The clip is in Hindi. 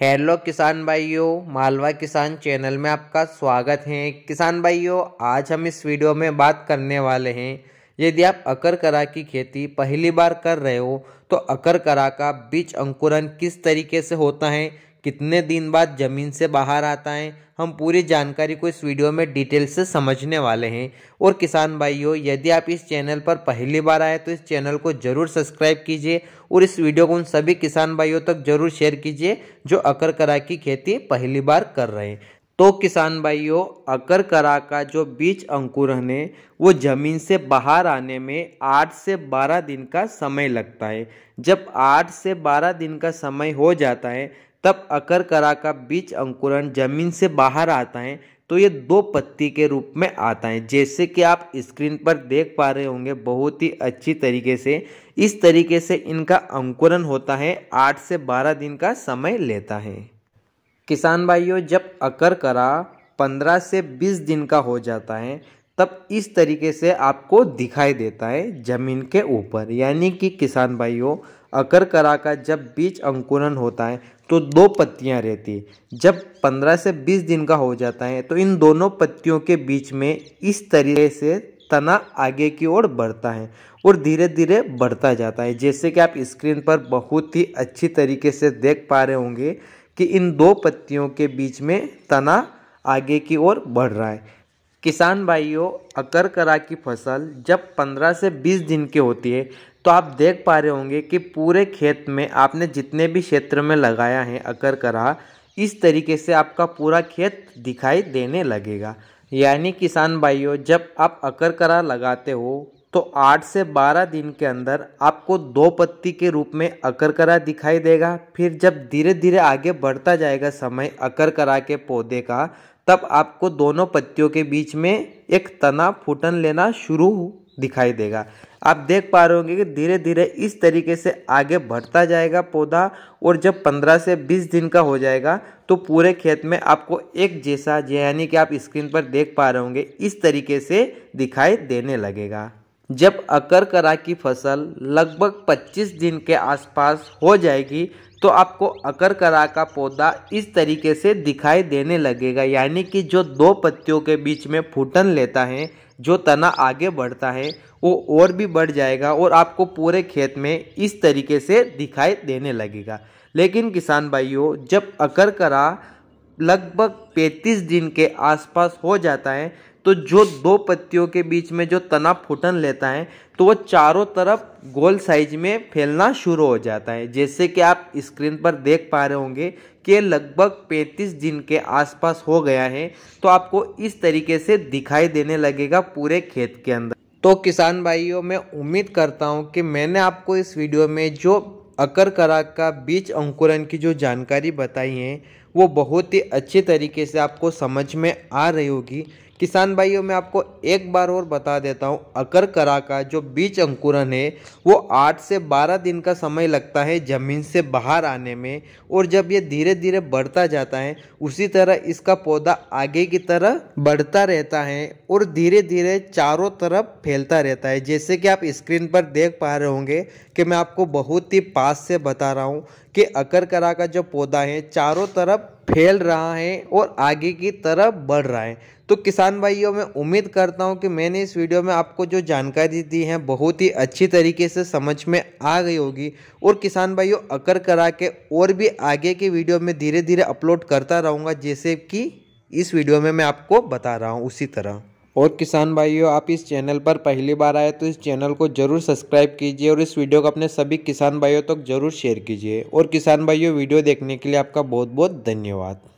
हेलो किसान भाइयों मालवा किसान चैनल में आपका स्वागत है किसान भाइयों आज हम इस वीडियो में बात करने वाले हैं यदि आप अकरकरा की खेती पहली बार कर रहे हो तो अकरकरा का बीज अंकुरन किस तरीके से होता है कितने दिन बाद ज़मीन से बाहर आता है हम पूरी जानकारी को इस वीडियो में डिटेल से समझने वाले हैं और किसान भाइयों यदि आप इस चैनल पर पहली बार आए तो इस चैनल को ज़रूर सब्सक्राइब कीजिए और इस वीडियो को उन सभी किसान भाइयों तक ज़रूर शेयर कीजिए जो अकरकरा की खेती पहली बार कर रहे हैं तो किसान भाइयों अकर करा का जो बीज अंकुरण है वो ज़मीन से बाहर आने में 8 से 12 दिन का समय लगता है जब 8 से 12 दिन का समय हो जाता है तब अकर करा का बीज अंकुरण जमीन से बाहर आता है तो ये दो पत्ती के रूप में आता है जैसे कि आप स्क्रीन पर देख पा रहे होंगे बहुत ही अच्छी तरीके से इस तरीके से इनका अंकुरण होता है आठ से बारह दिन का समय लेता है किसान भाइयों जब अकर करा पंद्रह से बीस दिन का हो जाता है तब इस तरीके से आपको दिखाई देता है ज़मीन के ऊपर यानी कि किसान भाइयों अकरकरा का जब बीज अंकुरन होता है तो दो पत्तियां रहती है जब 15 से 20 दिन का हो जाता है तो इन दोनों पत्तियों के बीच में इस तरीके से तना आगे की ओर बढ़ता है और धीरे धीरे बढ़ता जाता है जैसे कि आप स्क्रीन पर बहुत ही अच्छी तरीके से देख पा रहे होंगे कि इन दो पत्तियों के बीच में तना आगे की ओर बढ़ रहा है किसान भाइयों अकरकरा की फसल जब 15 से 20 दिन की होती है तो आप देख पा रहे होंगे कि पूरे खेत में आपने जितने भी क्षेत्र में लगाया है अकर करा इस तरीके से आपका पूरा खेत दिखाई देने लगेगा यानी किसान भाइयों जब आप अकर करा लगाते हो तो आठ से बारह दिन के अंदर आपको दो पत्ती के रूप में अकर करा दिखाई देगा फिर जब धीरे धीरे आगे बढ़ता जाएगा समय अकर करा के पौधे का तब आपको दोनों पत्तियों के बीच में एक तना फूटन लेना शुरू दिखाई देगा आप देख पा रहे होंगे कि धीरे धीरे इस तरीके से आगे बढ़ता जाएगा पौधा और जब 15 से 20 दिन का हो जाएगा तो पूरे खेत में आपको एक जैसा यानी कि आप स्क्रीन पर देख पा रहे होंगे इस तरीके से दिखाई देने लगेगा जब अकर करा की फसल लगभग 25 दिन के आसपास हो जाएगी तो आपको अकर करा का पौधा इस तरीके से दिखाई देने लगेगा यानी कि जो दो पत्तियों के बीच में फूटन लेता है जो तना आगे बढ़ता है वो और भी बढ़ जाएगा और आपको पूरे खेत में इस तरीके से दिखाई देने लगेगा लेकिन किसान भाइयों जब अकर करा लगभग 35 दिन के आसपास हो जाता है तो जो दो पत्तियों के बीच में जो तना फुटन लेता है तो वो चारों तरफ गोल साइज में फैलना शुरू हो जाता है जैसे कि आप स्क्रीन पर देख पा रहे होंगे कि लगभग 35 दिन के आसपास हो गया है तो आपको इस तरीके से दिखाई देने लगेगा पूरे खेत के अंदर तो किसान भाइयों मैं उम्मीद करता हूँ कि मैंने आपको इस वीडियो में जो अकर करा का बीज अंकुरन की जो जानकारी बताई है वो बहुत ही अच्छे तरीके से आपको समझ में आ रही होगी किसान भाइयों मैं आपको एक बार और बता देता हूँ अकर करा का जो बीज अंकुरन है वो आठ से बारह दिन का समय लगता है ज़मीन से बाहर आने में और जब ये धीरे धीरे बढ़ता जाता है उसी तरह इसका पौधा आगे की तरह बढ़ता रहता है और धीरे धीरे चारों तरफ फैलता रहता है जैसे कि आप स्क्रीन पर देख पा रहे होंगे कि मैं आपको बहुत ही पास से बता रहा हूँ कि अकर करा का जो पौधा है चारों तरफ फैल रहा है और आगे की तरफ बढ़ रहा है तो किसान भाइयों मैं उम्मीद करता हूँ कि मैंने इस वीडियो में आपको जो जानकारी दी है बहुत ही अच्छी तरीके से समझ में आ गई होगी और किसान भाइयों अकर करा के और भी आगे की वीडियो में धीरे धीरे अपलोड करता रहूँगा जैसे कि इस वीडियो में मैं आपको बता रहा हूँ उसी तरह और किसान भाइयों आप इस चैनल पर पहली बार आए तो इस चैनल को जरूर सब्सक्राइब कीजिए और इस वीडियो को अपने सभी किसान भाइयों तक तो जरूर शेयर कीजिए और किसान भाइयों वीडियो देखने के लिए आपका बहुत बहुत धन्यवाद